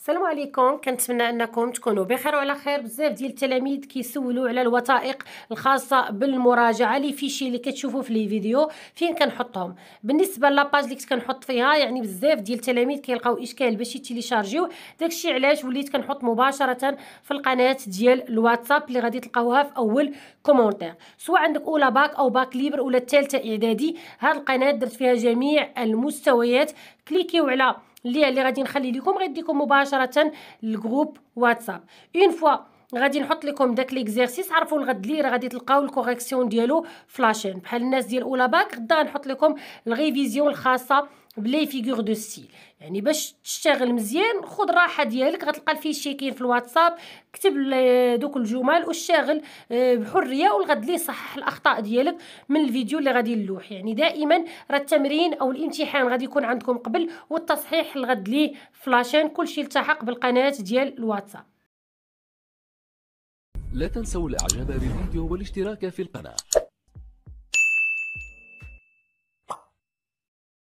السلام عليكم كنتمنى انكم تكونوا بخير وعلى خير بزاف ديال التلاميذ كيسولوا على الوثائق الخاصه بالمراجعه لي فيشي اللي كتشوفوا في لي فيديو فين كنحطهم بالنسبه لاباج اللي كنت كنحط فيها يعني بزاف ديال التلاميذ كيلقاو اشكال باش يتيليشارجيو داكشي علاش وليت كنحط مباشره في القناه ديال الواتساب اللي غادي تلقاوها في اول كومونتير سواء عندك اولى باك او باك ليبر ولا الثالثه اعدادي هاد القناه درت فيها جميع المستويات كليكيو على اللي اللي غادي نخلي لكم غادي مباشره للجروب واتساب اون فوا غادي نحط لكم داك ليكزيرسيس عرفوا الغد لي راه غادي تلقاو الكوريكسيون ديالو فلاشين بحال الناس ديال اولا باك غدا نحط لكم الريفيزيون الخاصه بلاي فيغور دو ستيل يعني باش تشتغل مزيان خذ راحه ديالك غتلقى الفيشي كاين في الواتساب كتب دوك الجمل واشتغل آه، بحريه والغد ليه صحح الاخطاء ديالك من الفيديو اللي غادي نلوح يعني دائما راه التمرين او الامتحان غادي يكون عندكم قبل والتصحيح الغد ليه فلاشين كلشي التحق بالقناه ديال الواتساب لا تنسوا الاعجاب بالفيديو والاشتراك في القناه